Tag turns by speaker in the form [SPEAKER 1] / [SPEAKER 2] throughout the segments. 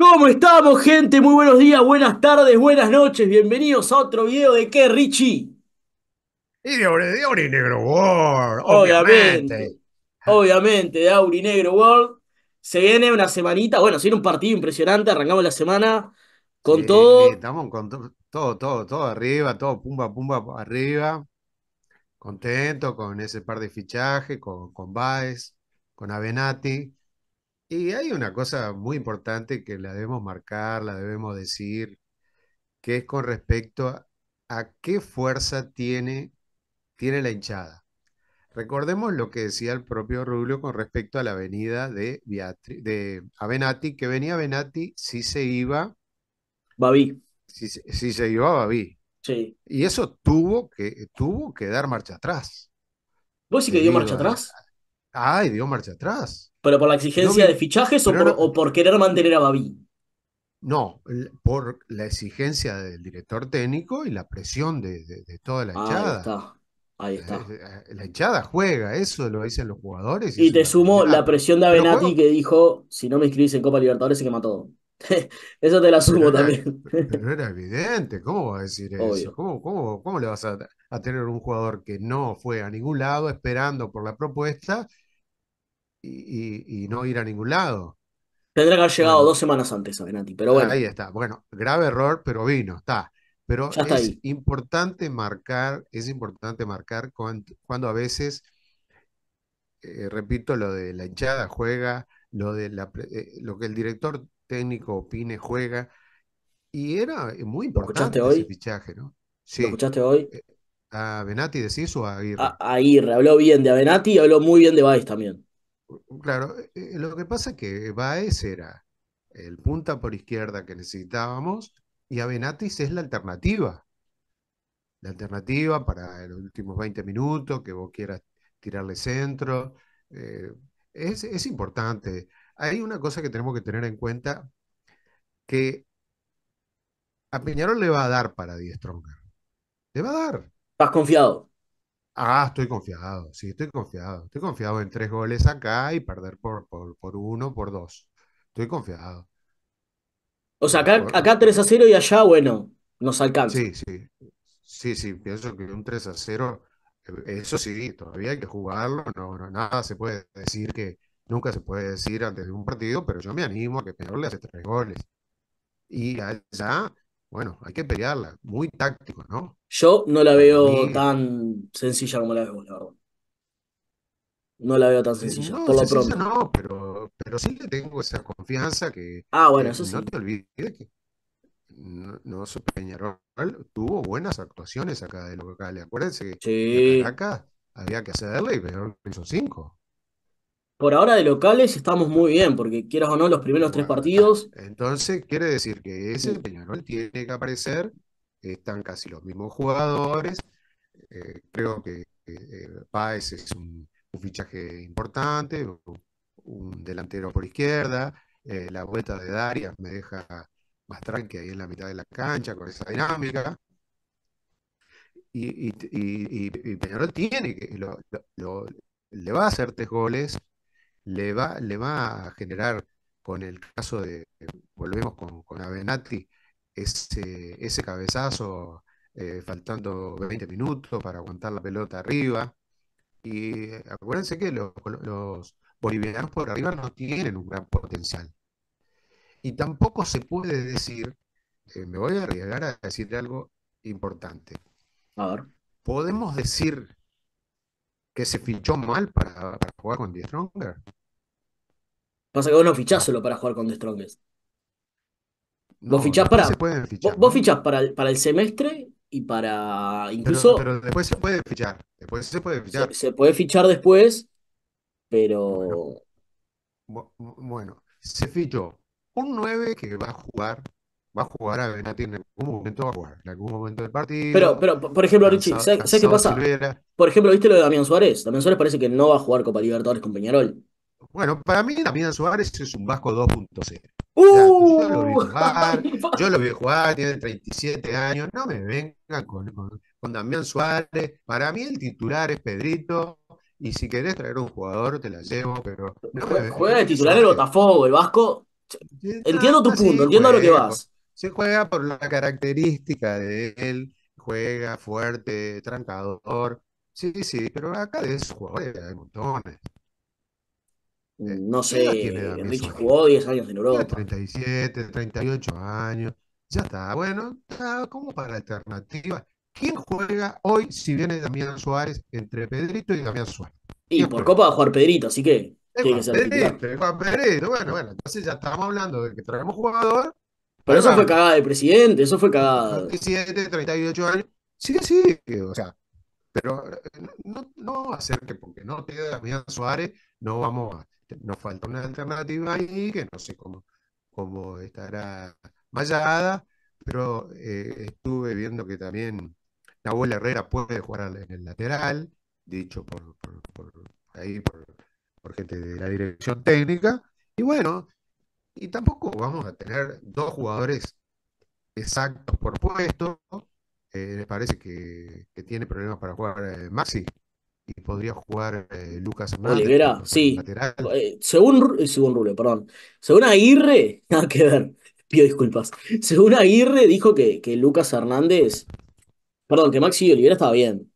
[SPEAKER 1] ¿Cómo estamos, gente? Muy buenos días, buenas tardes, buenas noches. Bienvenidos a otro video de qué, Richie. Y de, Aurinegro World. Obviamente. Obviamente, de Aurinegro World. Se viene una semanita, bueno, se viene un partido impresionante. Arrancamos la semana con todo.
[SPEAKER 2] estamos con todo, todo, todo arriba, todo pumba, pumba arriba. Contento con ese par de fichajes, con, con Baez, con Avenati. Y hay una cosa muy importante que la debemos marcar, la debemos decir, que es con respecto a, qué fuerza tiene, tiene la hinchada. Recordemos lo que decía el propio Rubio con respecto a la venida de, Beatri, de que venía Venati si se iba. Babí. Si, si, se iba Babi. Sí. Y eso tuvo que, tuvo dar marcha atrás. ¿Vos sí que ah, dio marcha atrás? Ay, dio marcha atrás.
[SPEAKER 1] ¿Pero por la exigencia de fichajes o por, querer mantener a Babi?
[SPEAKER 2] No, por la exigencia del director técnico y la presión
[SPEAKER 1] de, toda la hinchada. Ahí está. Eh, eh, la, echada hinchada juega, eso lo dicen los jugadores. Y, te sumo la presión de Avenatti que dijo: si no me inscribís en Copa Libertadores, se quema todo. eso te la sumo también.
[SPEAKER 2] pero era evidente, ¿cómo va a decir eso? ¿Cómo, le vas a, a tener un jugador que no fue a ningún lado esperando por la propuesta y, no ir a ningún lado.
[SPEAKER 1] Tendría que haber llegado dos semanas antes a Venati, pero bueno. Ahí
[SPEAKER 2] está. Bueno, grave error, pero vino, está. Pero es importante marcar, es importante marcar cuando, a veces, eh, repito, lo de la hinchada juega, lo de eh, lo que el director técnico opine juega. Y era muy importante ese fichaje, ¿no? Sí. ¿Lo
[SPEAKER 1] escuchaste hoy? Eh, ¿A venati decís o a Aguirre? A, Aguirre, habló bien de Avenati y habló muy bien de Baez también.
[SPEAKER 2] Claro, eh, eh, lo que pasa es que Baez era el punta por izquierda que necesitábamos y Avenatis es la alternativa. La alternativa para los últimos 20 minutos, que vos quieras tirarle centro. Eh, es, importante. Hay una cosa que tenemos que tener en cuenta, que a Peñarol le va a dar para Die Stronger. Le va a dar. Vas confiado? Ah, estoy confiado, sí, estoy confiado. Estoy confiado en tres goles acá y perder por, por, por uno, por dos. Estoy confiado. O sea, acá, 3 a 0 y allá, bueno, nos alcanza. Sí, sí. Sí, sí, pienso que un 3 a 0, eh, eso sí, todavía hay que jugarlo. No, no, nada se puede decir que nunca se puede decir antes de un partido, pero yo me animo a que Peor le hace tres goles. Y allá bueno, hay que pelearla, muy táctico, ¿no?
[SPEAKER 1] Yo no la veo tan sencilla como la veo la verdad. No la veo tan sencilla, no, por lo
[SPEAKER 2] No, pero, pero sí le tengo esa confianza
[SPEAKER 1] que. Ah, bueno, eso sí. No te
[SPEAKER 2] olvides que no, no Peñarol tuvo buenas actuaciones
[SPEAKER 1] acá de local, Acuérdense que sí. acá había que hacerle y Peñarol hizo cinco. Por ahora de locales estamos muy bien, porque quieras o no, los primeros tres partidos. Entonces, quiere decir que ese Peñarol tiene que aparecer, están casi los mismos jugadores.
[SPEAKER 2] Eh, creo que eh, eh, Páez es un, fichaje importante, un delantero por izquierda. la vuelta de Darias me deja más tranqui ahí en la mitad de la cancha con esa dinámica. Y, Peñarol tiene que, le va a hacer tres goles le va, a generar, con el caso de, volvemos con, con ese, cabezazo eh, faltando 20 minutos para aguantar la pelota arriba. Y acuérdense que los, bolivianos por arriba no tienen un gran potencial. Y tampoco se puede decir, eh, me voy a arriesgar a decir algo importante.
[SPEAKER 1] Podemos decir se fichó mal para, jugar con The Stronger. Pasa que vos no fichás solo para jugar con The Stronger vos fichás para. vos, para el, para el semestre y para. incluso. Pero, después se puede fichar. Después se puede fichar. después, pero. Bueno, bueno, se fichó un 9 que va a jugar va a jugar a Venati en algún momento, va a jugar, en algún momento del partido. Pero, pero por ejemplo, Richie, ¿sabes, qué pasa? Por ejemplo, ¿viste lo de Damián Suárez? Damián Suárez parece que no va a jugar Copa Libertadores con Peñarol. Bueno, para mí Damián Suárez es un Vasco 2.0.
[SPEAKER 2] Uh, yo lo vi jugar, tiene 37 años, no me venga con, con, Damián Suárez. Para mí el titular es Pedrito, y si querés traer un jugador, te la llevo, pero. juega de titular el
[SPEAKER 1] Botafogo, el Vasco.
[SPEAKER 2] Entiendo tu punto, entiendo lo que vas se juega por la característica de él, juega fuerte, trancador. Sí, sí, pero acá de esos jugadores hay montones.
[SPEAKER 1] Eh, no sé, Enrique jugó 10 años en Europa. 37,
[SPEAKER 2] 38 años. Ya está, bueno, está como para alternativa. ¿Quién juega hoy si viene Damián Suárez entre Pedrito y Damián Suárez?
[SPEAKER 1] Y por Copa va a jugar Pedrito, así que. Pedrito,
[SPEAKER 2] Pedrito. Bueno, bueno, entonces ya estamos hablando de que traemos jugador
[SPEAKER 1] pero eso fue cagada de presidente, eso fue cagada.
[SPEAKER 2] Presidente, 38 años. Sí, sí, o sea, pero eh, no, no ser que porque no te Miguel Suárez, no vamos a. Nos falta una alternativa ahí que no sé cómo, cómo estará mallada, pero eh, estuve viendo que también la abuela Herrera puede jugar en el lateral, dicho por, ahí, por gente de la dirección técnica. Y bueno, y tampoco vamos a tener dos jugadores exactos por puesto. Eh, me parece
[SPEAKER 1] que,
[SPEAKER 2] tiene problemas para jugar eh, Maxi y podría jugar eh, Lucas Hernández. Olivera,
[SPEAKER 1] sí. según, según Rubio, perdón. Según Aguirre, nada que ver, pido disculpas. Según Aguirre dijo que, que Lucas Hernández, perdón, que Maxi y Olivera estaba bien.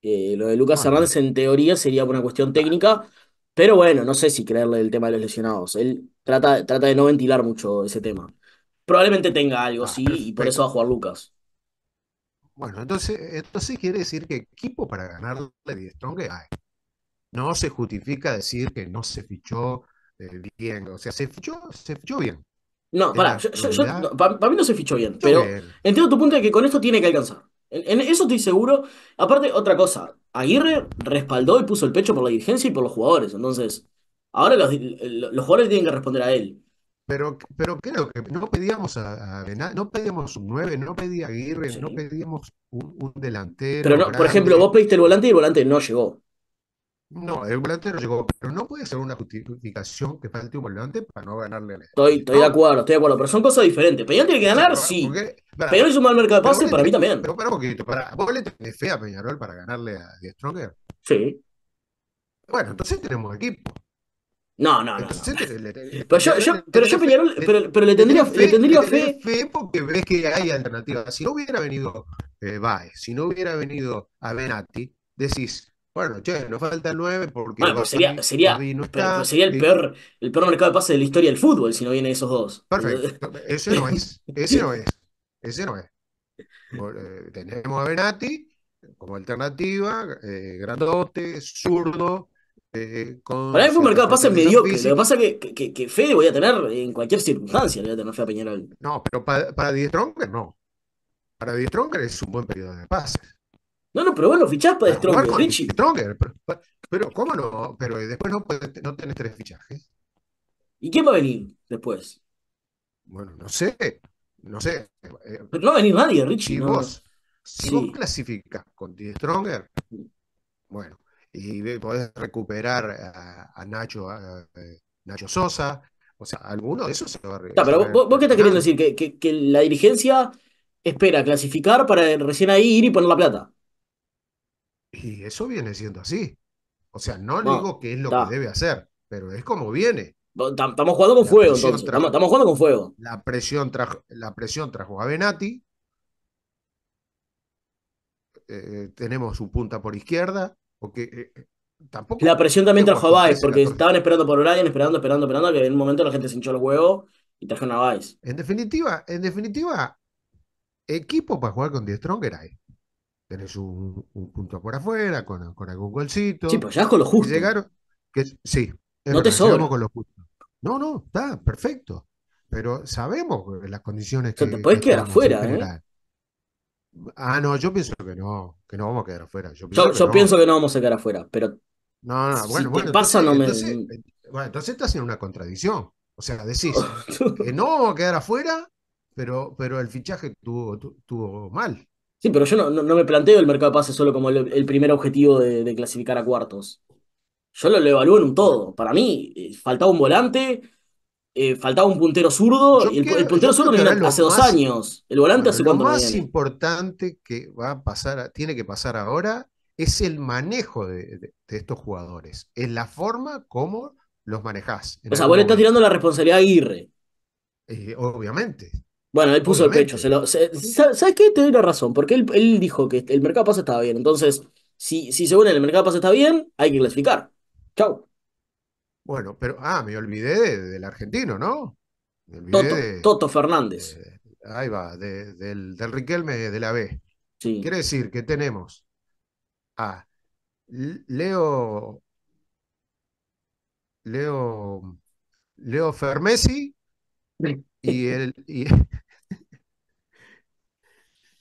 [SPEAKER 1] lo de Lucas ah, Hernández en teoría sería por una cuestión ah. técnica, pero bueno, no sé si creerle el tema de los lesionados. Él trata, trata de no ventilar mucho ese tema. Probablemente tenga algo, ah, sí, y por eso va a jugar Lucas. Bueno, entonces,
[SPEAKER 2] entonces quiere decir que equipo para ganarle de Strong No se justifica
[SPEAKER 1] decir que no se fichó eh, bien. O sea, se fichó, se fichó bien. No, para mí no se fichó bien, pero entiendo tu punto de que con esto tiene que alcanzar. En, eso estoy seguro. Aparte, otra cosa, Aguirre respaldó y puso el pecho por la dirigencia y por los jugadores. Entonces, ahora los, los jugadores tienen que responder a él. Pero, pero creo que
[SPEAKER 2] no pedíamos a, no pedíamos un 9, no pedía Aguirre, no pedíamos un, delantero. Pero no, por ejemplo, vos
[SPEAKER 1] pediste el volante y el volante no llegó. No, el volante no llegó,
[SPEAKER 2] pero no puede ser una justificación que falte un volante para no ganarle al
[SPEAKER 1] Estoy, estoy de acuerdo, estoy de acuerdo, pero son cosas diferentes. Peñarol tiene que ganar, sí. Peñarol hizo un mal mercado de pases, para mí también.
[SPEAKER 2] Pero para un poquito, para, vos le tenés fe a Peñarol para ganarle a Die Stronger. Sí. Bueno, entonces tenemos
[SPEAKER 1] equipo. No, no, no. pero yo, a pero yo Peñarol, pero, le tendría, fe, le tendría fe.
[SPEAKER 2] fe. porque ves que hay alternativas. Si no hubiera venido
[SPEAKER 1] eh, Baez, si
[SPEAKER 2] no hubiera venido a Benatti, decís, bueno, che, nos falta nueve porque. sería, sería,
[SPEAKER 1] el, peor, el peor mercado de pases de la historia del fútbol si no vienen esos dos. Perfecto.
[SPEAKER 2] Ese no es. Ese no es. Ese no es. Eh, tenemos a Benati
[SPEAKER 1] como alternativa, eh, grandote, zurdo. Eh, para mí fue un mercado de pases mediocre. Lo que pasa es que, que, que, fe voy a tener en cualquier circunstancia, le voy a tener fe a Peñarol. No, pero para, para Tronker no. Para Die Tronker es un buen periodo de pases.
[SPEAKER 2] No, no, pero vos lo fichás para Stronger, Richie. Stronger, pero, ¿cómo no? Pero eh, después no, no tenés tres fichajes. ¿Y quién va a venir después? Bueno, no sé. No sé. Eh, pero no va a venir nadie, Richie. Si vos, si clasificás con The Stronger, bueno, y podés recuperar a, Nacho, a, Nacho Sosa, o sea, alguno de esos se va a revisar. pero vos,
[SPEAKER 1] qué estás queriendo decir? que, que la dirigencia espera clasificar para recién ahí ir y poner la plata.
[SPEAKER 2] Y eso viene siendo así. O sea, no, digo que es lo que debe hacer, pero es como viene.
[SPEAKER 1] Estamos jugando con fuego, Estamos, jugando con fuego.
[SPEAKER 2] La presión, trajo, la presión trajo a Benati.
[SPEAKER 1] Eh, tenemos su punta por izquierda. Eh, eh, tampoco la presión también trajo a Baez, porque estaban esperando por Brian, esperando, esperando, esperando, que en un momento la gente se hinchó el huevo y trajeron a vice En definitiva, en definitiva, equipo para jugar con 10 Stronger hay
[SPEAKER 2] tenés un, punto por afuera, con, algún golcito. Sí, pues ya con lo justo. llegaron, que, sí, no te sobra. Con No, no, está perfecto. Pero sabemos las condiciones que. te podés quedar afuera, ¿eh? Ah, no, yo pienso que
[SPEAKER 1] no, que no vamos a quedar afuera. Yo pienso, que, no. vamos a quedar afuera, pero. No, no, bueno, si bueno. pasa, entonces, no me...
[SPEAKER 2] bueno, entonces estás en una contradicción. O sea, decís que no vamos a quedar afuera, pero, pero el fichaje tuvo, tuvo
[SPEAKER 1] mal. Sí, pero yo no, me planteo el mercado de pases solo como el, primer objetivo de, clasificar a cuartos. Yo lo, lo, evalúo en un todo. Para mí, eh, faltaba un volante, eh, faltaba un puntero zurdo. el, puntero zurdo hace dos años. El volante hace cuánto Lo más
[SPEAKER 2] importante que va a pasar, tiene que pasar ahora es el manejo de, estos jugadores, es la forma
[SPEAKER 1] como los manejás. O sea, vos le estás tirando la responsabilidad a Aguirre. Eh, obviamente. Bueno, él puso el pecho. ¿Sabes qué? Te doy la razón, porque él, dijo que el mercado pasa estaba bien. Entonces, si, si según el mercado pasa está bien, hay que clasificar. Chau.
[SPEAKER 2] Bueno, pero, ah, me olvidé del argentino, ¿no? Me Toto, Toto Fernández. ahí va, del, del Riquelme de la B. Sí. Quiere decir que tenemos a Leo, Leo, Leo Fermesi y el,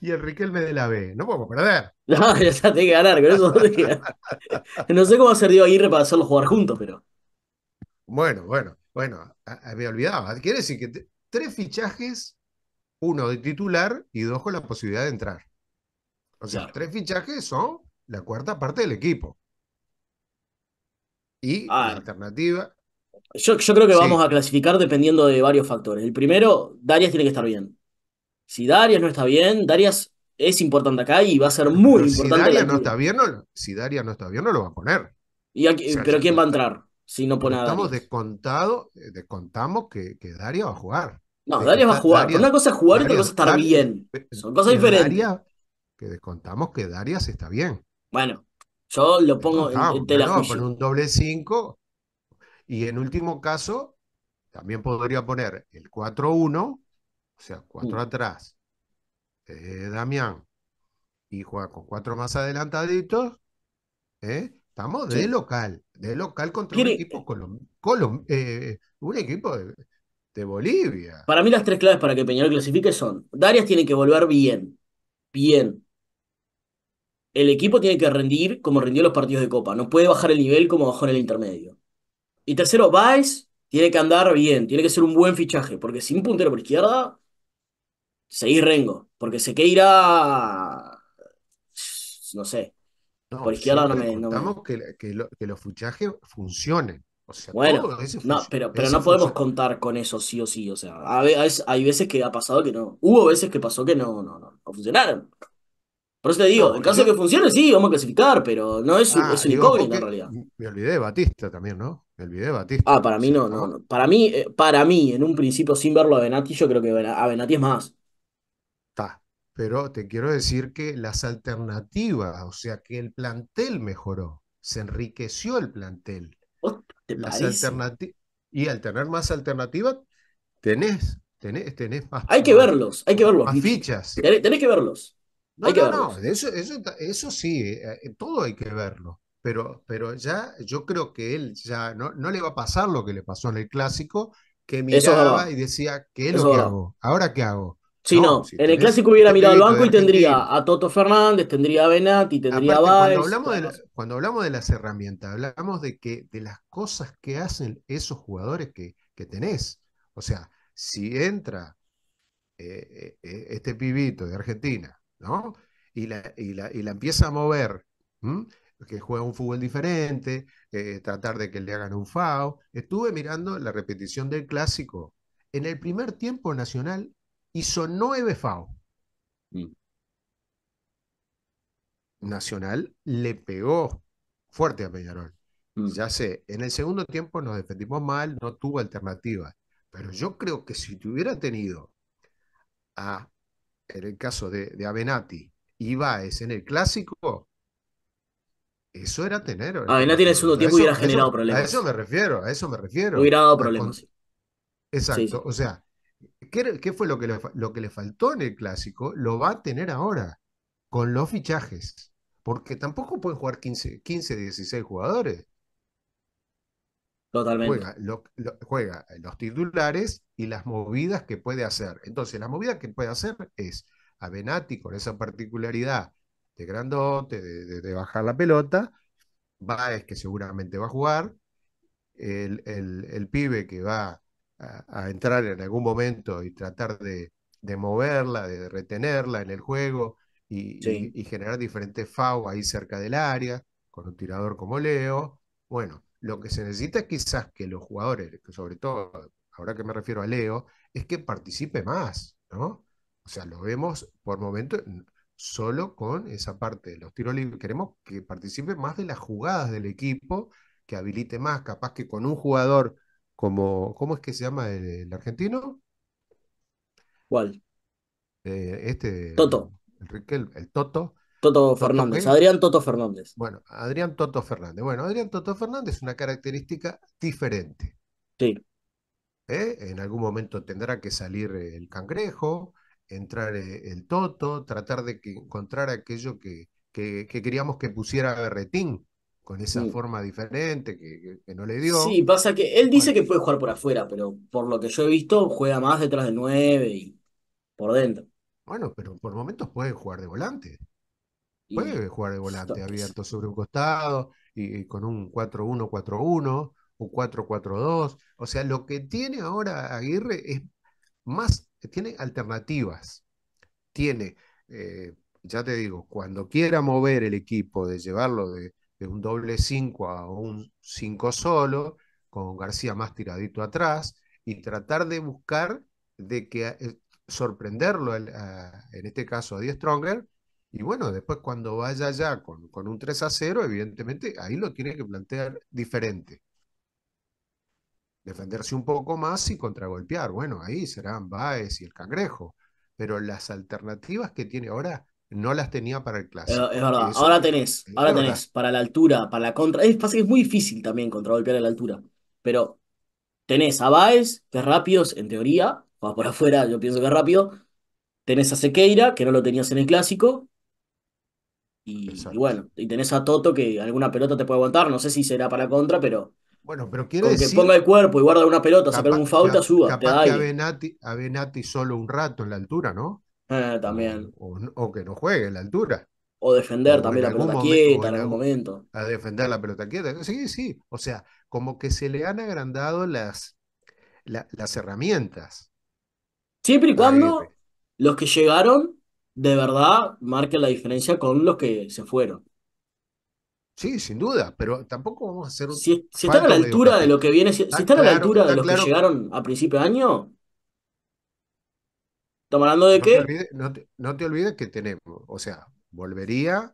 [SPEAKER 1] y el Riquelme de la B. No podemos perder. No, ya está, tiene que ganar, con eso no No sé cómo hacer Diego Aguirre para hacerlo jugar juntos, pero. Bueno, bueno, bueno, me olvidaba. Quiere decir que tres
[SPEAKER 2] fichajes, uno de titular y dos con la posibilidad de entrar. O sea, tres
[SPEAKER 1] fichajes son la cuarta parte del equipo. Y la ah. alternativa. Yo, creo que vamos a clasificar dependiendo de varios factores. El primero, Darias tiene que estar bien. Si Darias no está bien, Darias es importante acá y va a ser muy importante. Si Darias, no está bien,
[SPEAKER 2] no, si no está bien, no lo va a
[SPEAKER 1] poner. ¿Pero quién va a entrar
[SPEAKER 2] si no pone a Estamos descontados, eh, descontamos que, que va a jugar. No, Darias va a jugar. una cosa es jugar y otra cosa es estar bien. Son cosas diferentes. que descontamos que Darias está bien. Bueno,
[SPEAKER 1] yo lo pongo en, en, tela. No, con un
[SPEAKER 2] doble 5 y en último caso también podría poner el 4-1 o sea, cuatro atrás eh, Damián y juega con cuatro más adelantaditos, ¿eh? estamos de local, de local contra un equipo, eh, un equipo de,
[SPEAKER 1] Bolivia. Para mí las tres claves para que Peñarol clasifique son, Darias tiene que volver bien, bien. El equipo tiene que rendir como rindió los partidos de Copa, no puede bajar el nivel como bajó en el intermedio. Y tercero, Baez tiene que andar bien, tiene que ser un buen fichaje, porque sin puntero por izquierda seguir Rengo, porque sé que irá no sé, por izquierda no me... No... Que, que, los fuchajes funcionen. bueno, pero, pero no podemos contar con eso sí o sí. O sea, hay veces que ha pasado que no. Hubo veces que pasó que no, no, no, funcionaron. Por eso te digo, en caso de que funcione, sí, vamos a clasificar, pero no es, un ah, incógnito en realidad. Me olvidé de Batista también, ¿no? Me olvidé de Batista. Ah, para mí no, no. Para, mí, eh, para mí, en un principio, sin verlo a Benati, yo creo que a Benati es más
[SPEAKER 2] pero te quiero decir que las alternativas, o sea, que el plantel mejoró, se enriqueció el plantel. Oh, y al tener más alternativas, tenés, tenés,
[SPEAKER 1] tenés más. Hay que verlos, hay que verlos. Más fichas. Tenés, que verlos. hay que no,
[SPEAKER 2] eso, eso, sí, eh, eh, todo hay que verlo. Pero, pero ya yo creo que él ya no, le va a pasar lo que le pasó en el clásico, que miraba y decía, ¿qué es lo que hago?
[SPEAKER 1] ¿Ahora qué hago? Sí, no, en el clásico hubiera este mirado al banco y tendría a Toto Fernández, tendría a Benati, tendría a Cuando
[SPEAKER 2] hablamos, de las, herramientas, hablamos de que de las cosas que hacen esos jugadores que, tenés. O sea, si entra eh, eh, eh, este pibito de Argentina, ¿no? Y la, y la, empieza a mover, que juega un fútbol diferente, tratar de que le hagan un FAO. Estuve mirando la repetición del clásico. En el primer tiempo nacional hizo nueve FAO. Mm. Nacional le pegó fuerte a Peñarol. Mm. Ya sé, en el segundo tiempo nos defendimos mal, no tuvo alternativa Pero yo creo que si hubiera tenido a, en el caso de, de Avenati y en el clásico, eso era tener. Avenati en el segundo tiempo eso, hubiera generado problemas. A eso me refiero, a eso me refiero. Hubiera dado problemas. Exacto, sí, o sea, ¿Qué, fue lo que, le, lo que le faltó en el clásico? Lo va a tener ahora, con los fichajes. Porque tampoco pueden jugar 15, 15 16 jugadores. Totalmente. Juega, los titulares y las movidas que puede hacer. Entonces, la movida que puede hacer es a con esa particularidad de grandote, de, bajar la pelota. es que seguramente va a jugar. El, el pibe que va a, entrar en algún momento y tratar de, moverla, de retenerla en el juego y, generar diferentes FAO ahí cerca del área, con un tirador como Leo. Bueno, lo que se necesita es quizás que los jugadores, sobre todo ahora que me refiero a Leo, es que participe más, ¿no? O sea, lo vemos por momento solo con esa parte de los tiros libres. Queremos que participe más de las jugadas del equipo, que habilite más, capaz que con un jugador ¿cómo es que se llama el, argentino? ¿Cuál? Eh, este, Toto. el, Toto. Toto Fernández, Adrián Toto Fernández. Bueno, Adrián Toto Fernández. Bueno, Adrián Toto Fernández es una característica diferente. Sí. ¿Eh? En algún momento tendrá que salir el cangrejo, entrar eh, el Toto, tratar de encontrar aquello que, que queríamos que pusiera Berretín con esa mm. forma diferente que, no le dio. Sí,
[SPEAKER 1] pasa que él dice que puede jugar por afuera, pero por lo que yo he visto, juega más detrás de 9 y por dentro. Bueno, pero por momentos puede jugar de volante.
[SPEAKER 2] Puede jugar de volante abierto sobre un costado y, con un 4-1-4-1 o 4-4-2. O sea, lo que tiene ahora Aguirre es más, tiene alternativas. Tiene, eh, ya te digo, cuando quiera mover el equipo de llevarlo de, de un doble 5 a un 5 solo, con García más tiradito atrás, y tratar de buscar de que eh, sorprenderlo, en este caso a Die Stronger, y bueno, después cuando vaya ya con, con, un 3 a 0, evidentemente ahí lo tiene que plantear diferente. Defenderse un poco más y contragolpear. Bueno, ahí serán Baez y el Cangrejo. Pero las alternativas que tiene ahora no las tenía para el clásico. Es verdad, ahora tenés, ahora tenés
[SPEAKER 1] para la altura, para la contra. Es, fácil es muy difícil también contragolpear a la altura, pero tenés a Baez, que es rápido, en teoría, va por afuera, yo pienso que es rápido. Tenés a Sequeira, que no lo tenías en el clásico. Y, bueno, y tenés a Toto que alguna pelota te puede aguantar, no sé si será para contra, pero bueno, pero quiero decir. Que ponga el cuerpo y guarda una pelota, capaz, sacar un falta suba. te da
[SPEAKER 2] que a solo un rato en la altura, ¿no? Eh, también. O, que no juegue la altura. O
[SPEAKER 1] defender también la pelota quieta en algún
[SPEAKER 2] momento. A defender la pelota quieta. Sí, sí. O sea, como que
[SPEAKER 1] se le han agrandado las, las herramientas. Siempre y cuando los que llegaron de verdad marquen la diferencia con los que se fueron. Sí, sin duda, pero tampoco vamos a hacer un. Si, están a la altura de, lo que viene, si, a la altura de los que llegaron a principio de año,
[SPEAKER 2] ¿Estamos hablando de qué? no, te, olvides que tenemos, o sea, volvería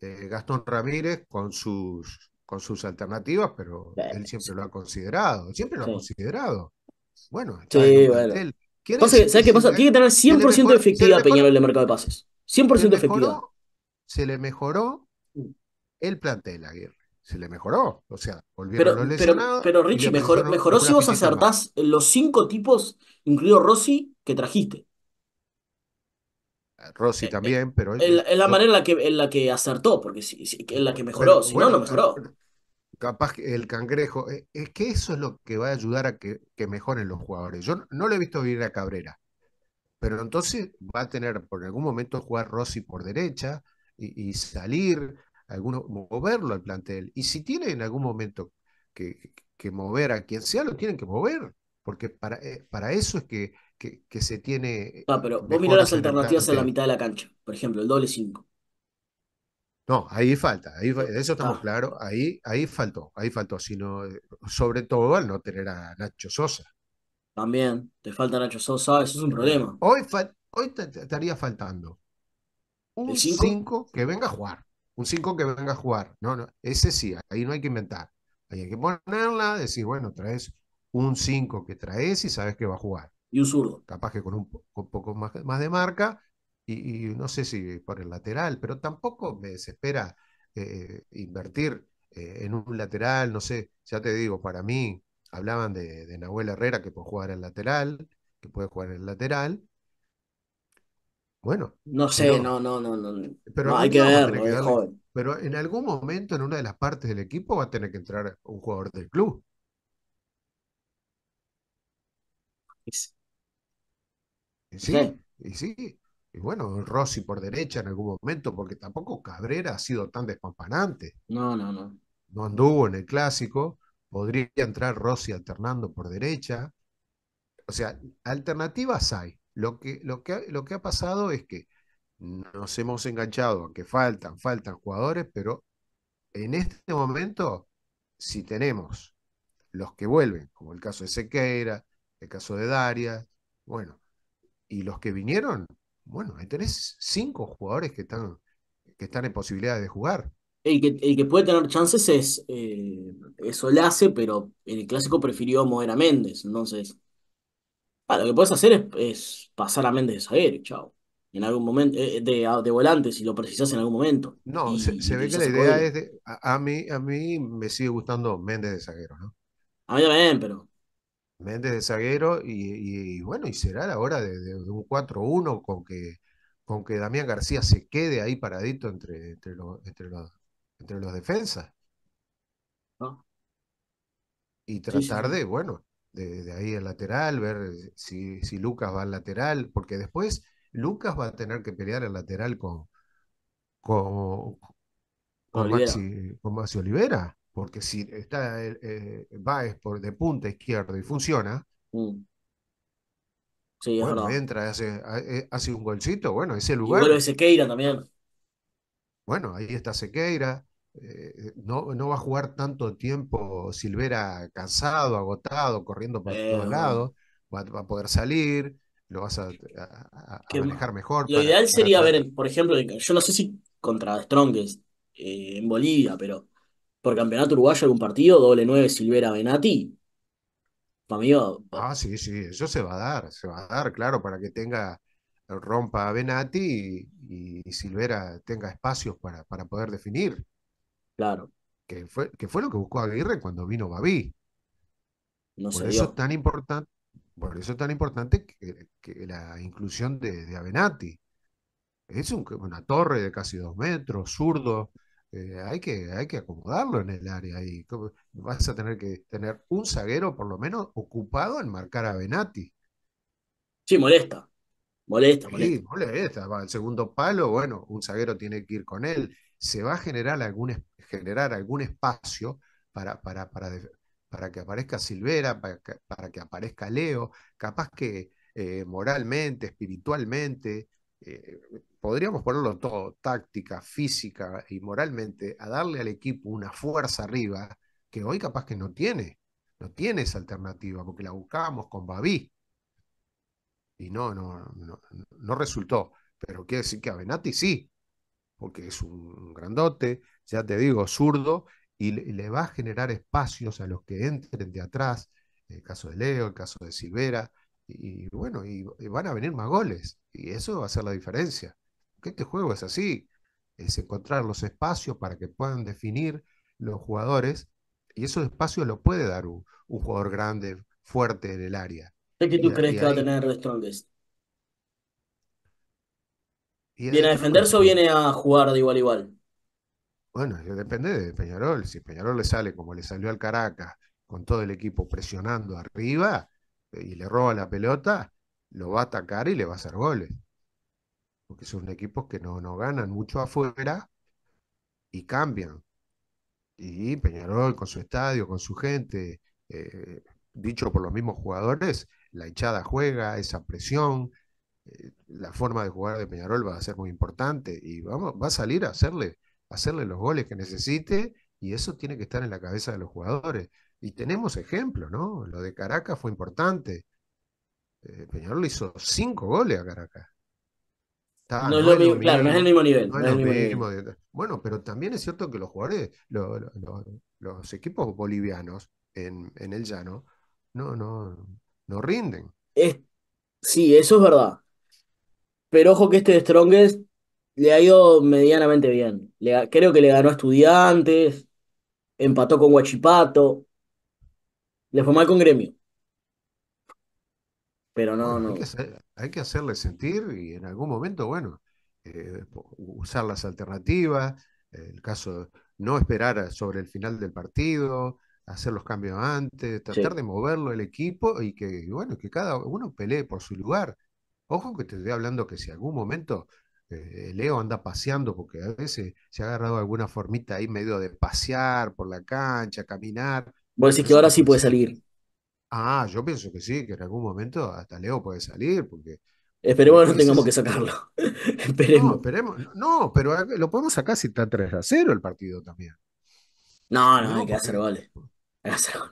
[SPEAKER 2] eh, Gastón Ramírez con sus, con sus alternativas, pero él siempre lo ha considerado, siempre lo ha considerado. Bueno, ¿sabes
[SPEAKER 1] qué pasa? Tiene que tener 100% efectiva de efectividad Peñarol de mercado de pases. 100% efectiva. Se
[SPEAKER 2] le mejoró el plantel, Aguirre. Se le mejoró. O sea, volvieron pero, los Pero, pero Richie, mejoró, si vos acertás
[SPEAKER 1] los cinco tipos, incluido Rossi, que trajiste.
[SPEAKER 2] Rossi eh, eh, también, pero... Es
[SPEAKER 1] la, manera en la, que, en la que acertó, porque sí, la que mejoró, si no, no mejoró.
[SPEAKER 2] Capaz que el cangrejo, eh, es que eso es lo que va a ayudar a que, mejoren los jugadores. Yo no, le lo he visto venir a Cabrera, pero entonces va a tener por algún momento jugar Rossi por derecha y, salir, alguno, moverlo al plantel. Y si tiene en algún momento que, que mover a quien sea, lo tienen que mover, porque para, para eso es que que, se
[SPEAKER 1] tiene. Ah, pero vos mirá las alternativas en la mitad de la cancha, por ejemplo, el doble 5.
[SPEAKER 2] No, ahí falta, ahí, eso estamos ah. claro claros, ahí, ahí faltó, ahí faltó, sino sobre todo al no tener a Nacho Sosa.
[SPEAKER 1] También, te falta Nacho Sosa, eso es un problema.
[SPEAKER 2] Hoy, hoy estaría faltando
[SPEAKER 1] un 5 que venga a
[SPEAKER 2] jugar, un 5 que venga a jugar, no, no, ese sí, ahí no hay que inventar, ahí hay que ponerla, decir, bueno, traes un 5 que traes y sabes que va a jugar. Y un zurdo. Capaz que con un, poco más, más, de marca y, no sé si por el lateral, pero tampoco me desespera eh, invertir eh, en un lateral, no sé, ya te digo, para mí hablaban de, Nahuel Herrera que puede jugar en lateral, que puede jugar en el lateral. Bueno. No sé, no,
[SPEAKER 1] no, no, no. Pero hay que verlo, que
[SPEAKER 2] Pero en algún momento, en una de las partes del equipo, va a tener que entrar un jugador del club. Sí, y sí. Y bueno, Rossi por derecha en algún momento, porque tampoco Cabrera ha sido tan despampanante.
[SPEAKER 1] No, no, no.
[SPEAKER 2] No anduvo en el clásico. Podría entrar Rossi alternando por derecha. O sea, alternativas hay. Lo que, lo que, lo que ha pasado es que nos hemos enganchado, que faltan, faltan jugadores, pero en este momento, si tenemos los que vuelven, como el caso de Sequeira, el caso de Daria bueno, y los que vinieron, bueno, ahí tenés cinco jugadores que están, que están en posibilidades de
[SPEAKER 1] jugar. El que, el que puede tener chances es, eh, eso le hace, pero el clásico prefirió mover a Méndez. Entonces, ah, lo que puedes hacer es, pasar a Méndez de zaguero chao. En algún momento, eh, de, de, volante, si lo precisas en algún momento. No, se, ve que la idea es
[SPEAKER 2] a, mí, a mí me sigue gustando Méndez de Zaguero, ¿no? A mí también, pero Méndez de zaguero y, bueno, y será la hora de, un 4-1 con que, con que Damián García se quede ahí paradito entre, entre, los, entre los defensas. Y tratar de, bueno, de, ahí el lateral, ver eh, si, Lucas va al lateral, porque después Lucas va a tener que pelear el lateral con, con, con Maxi Olivera porque si está eh, eh, por de punta izquierda y funciona, mm. entra, hace, eh, hace un golcito, bueno, ese lugar. Bueno,
[SPEAKER 1] Sequeira también.
[SPEAKER 2] Bueno, ahí está Sequeira. no, va a jugar tanto tiempo Silvera cansado, agotado, corriendo por todos lados. Va, a poder salir, lo vas a, manejar
[SPEAKER 1] mejor. Lo ideal sería ver, por ejemplo, yo no sé si contra Strongest en Bolivia, pero por campeonato uruguayo algún partido, doble nueve Silvera Benati. Para mí Ah, sí, sí, eso se va a dar, se va a dar, claro,
[SPEAKER 2] para que tenga, eh, rompa a y, Silvera tenga espacios para, para poder definir. Claro. Que fue, fue lo que buscó Aguirre cuando vino Babi. No por, eso es tan importante por eso es tan importante que, la inclusión de, de Es una torre de casi dos metros, zurdo, eh, hay, que, hay que acomodarlo en el área. Y vas a tener que tener un zaguero, por lo menos, ocupado en marcar a Benati. Sí, molesta.
[SPEAKER 1] Molesta, molesta. Sí,
[SPEAKER 2] molesta. el segundo palo, bueno, un zaguero tiene que ir con él. Se va a generar algún, generar algún espacio para, para, que aparezca Silvera, para que, aparezca Leo. Capaz que eh, moralmente, espiritualmente, eh, podríamos ponerlo todo, táctica, física y moralmente, a darle al equipo una fuerza arriba que hoy capaz que no tiene, no tiene esa alternativa, porque la buscábamos con Babi. Y no, no, no, resultó. Pero quiere decir que a Benati sí, porque es un grandote, ya te digo, zurdo, y le, y le va a generar espacios a los que entren de atrás, el caso de Leo, el caso de Silvera, y bueno, y, van a venir más goles, y eso va a ser la diferencia. Que este juego es así, es encontrar los espacios para que puedan definir los jugadores, y esos espacios lo puede dar un, jugador grande, fuerte en el área. ¿Qué tú crees que va a tener
[SPEAKER 1] Strongest? ¿Viene a defenderse o viene a jugar de igual a igual?
[SPEAKER 2] Bueno, depende de Peñarol. Si Peñarol le sale como le salió al Caracas, con todo el equipo presionando arriba, y le roba la pelota, lo va a atacar y le va a hacer goles. Porque son equipos que no, ganan mucho afuera y cambian. Y Peñarol con su estadio, con su gente, eh, dicho por los mismos jugadores, la hinchada juega, esa presión, eh, la forma de jugar de Peñarol va a ser muy importante y vamos, va a salir a hacerle, hacerle los goles que necesite y eso tiene que estar en la cabeza de los jugadores. Y tenemos ejemplo, ¿no? Lo de Caracas fue importante. Eh, Peñarol hizo cinco goles a Caracas. no, claro, no es el mismo nivel. Bueno, pero también es cierto que los jugadores, los, equipos bolivianos
[SPEAKER 1] en, en, el llano,
[SPEAKER 2] no, no,
[SPEAKER 1] no rinden. sí, eso es verdad. Pero ojo que este Strongest le ha ido medianamente bien. creo que le ganó a Estudiantes, empató con Huachipato. Le fue mal con Gremio. Pero no, no. Hay
[SPEAKER 2] que, hacerle sentir y en algún momento, bueno, eh, usar las alternativas, el caso de no esperar sobre el final del partido, hacer los cambios antes, tratar de moverlo el equipo y que, bueno, que cada uno pelee por su lugar. Ojo que te estoy hablando que si algún momento eh, Leo anda paseando, porque a veces se ha agarrado alguna formita ahí medio de pasear por la cancha, caminar,
[SPEAKER 1] Vos decís que ahora sí puede salir.
[SPEAKER 2] Ah, yo pienso que sí, que en algún momento hasta Leo puede salir, porque. Esperemos que no tengamos que sacarlo. esperemos. No, esperemos. No, pero lo podemos sacar si está 3 a 0 el partido también.
[SPEAKER 1] No, no, no hay que hacer goles.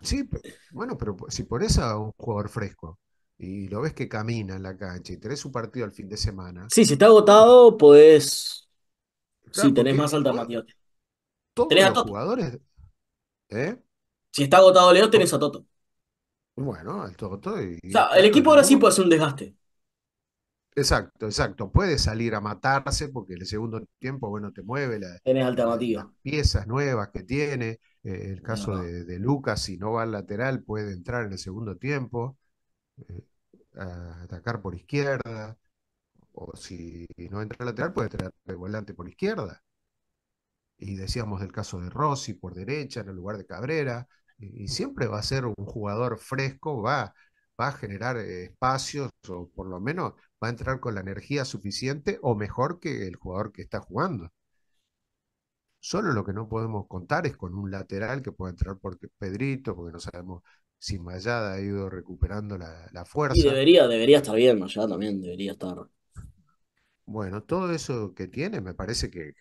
[SPEAKER 2] Sí, bueno, pero si pones a un jugador fresco y lo ves que camina en la cancha y tenés un partido al fin de semana. Sí, si
[SPEAKER 1] está agotado, podés. Si tenés más alternativas. Todos ¿Tenés los jugadores. ¿Eh? Si está agotado Leo, tenés a Toto.
[SPEAKER 2] Bueno, al Toto y. O sea,
[SPEAKER 1] el equipo ahora sí puede hacer un desgaste.
[SPEAKER 2] Exacto, exacto. Puede salir a matarse porque el segundo tiempo, bueno, te mueve la,
[SPEAKER 1] alternativa.
[SPEAKER 2] piezas nuevas que tiene. Eh, el caso De, Lucas, si no va al lateral, puede entrar en el segundo tiempo, eh, a atacar por izquierda. O si no entra al lateral, puede entrar de volante por izquierda. Y decíamos del caso de Rossi por derecha en el lugar de Cabrera y siempre va a ser un jugador fresco, va, va a generar espacios o por lo menos va a entrar con la energía suficiente o mejor que el jugador que está jugando. Solo lo que no podemos contar es con un lateral que pueda entrar por Pedrito, porque no sabemos si Mayada ha ido recuperando la, fuerza. Y debería, debería estar
[SPEAKER 1] bien, Mayada también debería estar.
[SPEAKER 2] Bueno, todo eso que tiene me parece que,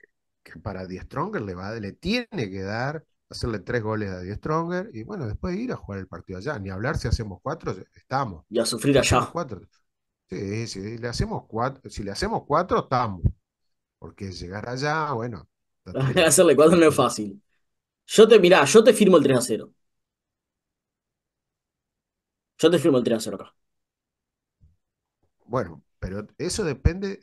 [SPEAKER 2] para Die Stronger le, va, le tiene que dar hacerle tres goles a Die Stronger y bueno, después ir a jugar el partido allá. Ni hablar si hacemos cuatro, estamos. Y a sufrir allá. Si Sí, le hacemos cuatro, si le hacemos cuatro, estamos. Porque llegar allá, bueno.
[SPEAKER 1] Hacerle cuatro no es fácil. Yo te, mirá, yo te firmo el 3 a 0. Yo te firmo el 3 a 0 acá.
[SPEAKER 2] Bueno, pero eso depende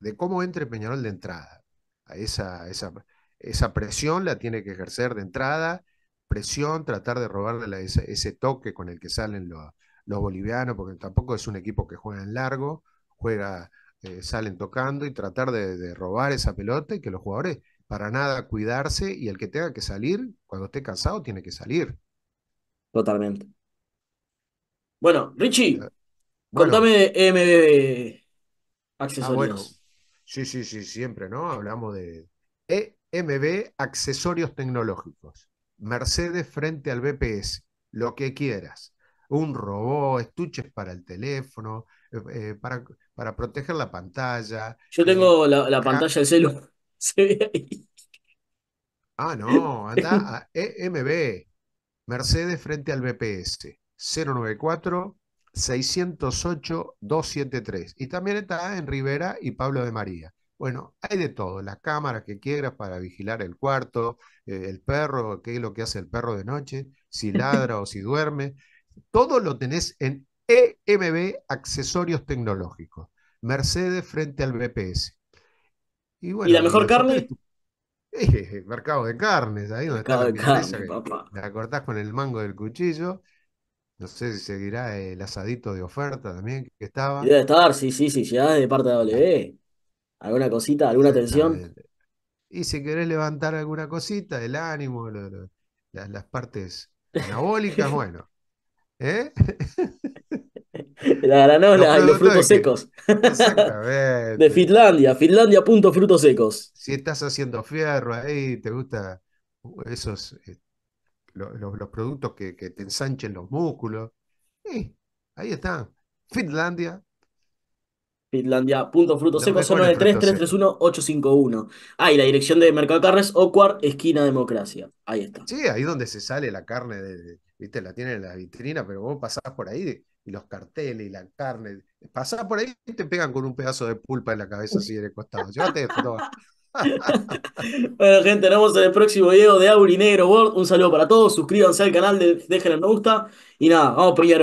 [SPEAKER 2] de, cómo entre Peñarol de entrada. A esa, a esa, esa presión la tiene que ejercer de entrada, presión, tratar de robarle ese, toque con el que salen los, bolivianos, porque tampoco es un equipo que juega en largo, juega, eh, salen tocando y tratar de, robar esa pelota y que los jugadores para nada cuidarse y el que tenga que salir, cuando esté cansado, tiene que salir.
[SPEAKER 1] Totalmente. Bueno, Richie, eh,
[SPEAKER 2] contame ah, accesorios. Sí, sí, sí, siempre, ¿no? Hablamos de, de eh, MB accesorios tecnológicos. Mercedes frente al BPS, lo que quieras. Un robot, estuches para el teléfono, eh, eh, para, para, proteger la pantalla.
[SPEAKER 1] Yo tengo eh, la, pantalla del celo
[SPEAKER 2] Ah, no, anda e, MB Mercedes frente al BPS. 094-608-273. Y también está en Rivera y Pablo de María. Bueno, hay de todo, Las cámaras que quieras para vigilar el cuarto, eh, el perro, qué es lo que hace el perro de noche, si ladra o si duerme. Todo lo tenés en EMB Accesorios Tecnológicos. Mercedes frente al BPS. ¿Y, la mejor carne? Eh, mercado de carnes, ahí donde está la carne, papá. La cortás con el mango del cuchillo. No sé si seguirá el asadito de oferta también que estaba. Debe
[SPEAKER 1] estar, sí, sí, sí, ya de parte de WB. ¿Alguna cosita? ¿Alguna tensión? Y si
[SPEAKER 2] querés levantar alguna cosita, el ánimo, las, partes
[SPEAKER 1] anabólicas, bueno. ¿Eh? La granola, y los frutos secos. De Finlandia, finlandia.frutos secos.
[SPEAKER 2] Si estás haciendo fierro ahí, te gusta uh, esos eh, los productos que, te
[SPEAKER 1] ensanchen los músculos.
[SPEAKER 2] ahí está. Finlandia,
[SPEAKER 1] Finlandia. punto fruto seco, zona de 3331851. Ah, y la dirección de Mercado Carres, Ocuar, esquina democracia. Ahí está. Sí, ahí donde se sale la carne, de, viste, la
[SPEAKER 2] tienen en la vitrina, pero vos pasás por ahí y los carteles y la carne. Pasás por ahí y te
[SPEAKER 1] pegan con un pedazo de pulpa en la cabeza si eres costado. Llévate esto, bueno, gente, nos vemos en el próximo video de Aurinegro World. Un saludo para todos. Suscríbanse al canal, dejen el me gusta. Y nada, vamos a hoy.